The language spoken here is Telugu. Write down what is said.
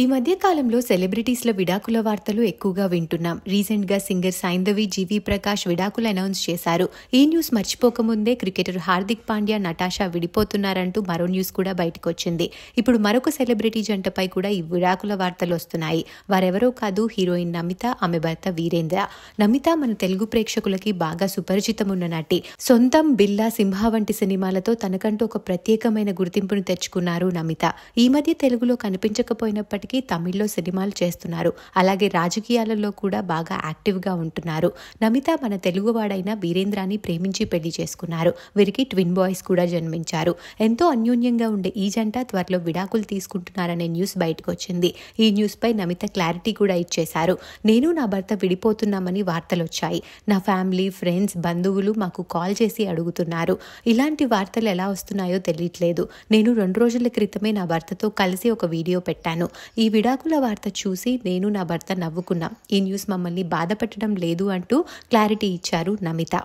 ఈ మధ్య కాలంలో సెలబ్రిటీస్ల విడాకుల వార్తలు ఎక్కువగా వింటున్నాం రీసెంట్గా సింగర్ సైంధవి జీవి ప్రకాష్ విడాకులు అనౌన్స్ చేశారు ఈ న్యూస్ మర్చిపోకముందే క్రికెటర్ హార్దిక్ పాండ్యా నటాషా విడిపోతున్నారంటూ మరో న్యూస్ కూడా బయటకు వచ్చింది ఇప్పుడు మరొక సెలబ్రిటీ జంటపై కూడా ఈ విడాకుల వార్తలు వస్తున్నాయి వారెవరో కాదు హీరోయిన్ నమిత ఆమె భర్త వీరేంద్ర నమిత మన తెలుగు ప్రేక్షకులకి బాగా సుపరిచితమున్న నటి సొంతం బిల్లా సింహ వంటి సినిమాలతో తనకంటూ ఒక ప్రత్యేకమైన గుర్తింపును తెచ్చుకున్నారు నమిత ఈ మధ్య తెలుగులో కనిపించకపోయినప్పటికీ ఇప్పటికీ తమిళ్లో సినిమాలు చేస్తున్నారు అలాగే రాజకీయాలలో కూడా బాగా యాక్టివ్గా ఉంటున్నారు నమిత మన తెలుగువాడైన వీరేంద్రాన్ని ప్రేమించి పెళ్లి చేసుకున్నారు వీరికి ట్విన్ బాయ్స్ కూడా జన్మించారు ఎంతో అన్యోన్యంగా ఉండే ఈ జంట త్వరలో విడాకులు తీసుకుంటున్నారనే న్యూస్ బయటకు వచ్చింది ఈ న్యూస్పై నమిత క్లారిటీ కూడా ఇచ్చేశారు నేను నా భర్త విడిపోతున్నామని వార్తలు వచ్చాయి నా ఫ్యామిలీ ఫ్రెండ్స్ బంధువులు మాకు కాల్ చేసి అడుగుతున్నారు ఇలాంటి వార్తలు ఎలా వస్తున్నాయో తెలియట్లేదు నేను రెండు రోజుల క్రితమే నా భర్తతో కలిసి ఒక వీడియో పెట్టాను ఈ విడాకుల వార్త చూసి నేను నా భర్త నవ్వుకున్నా ఈ న్యూస్ మమ్మల్ని బాధపెట్టడం లేదు అంటూ క్లారిటీ ఇచ్చారు నమిత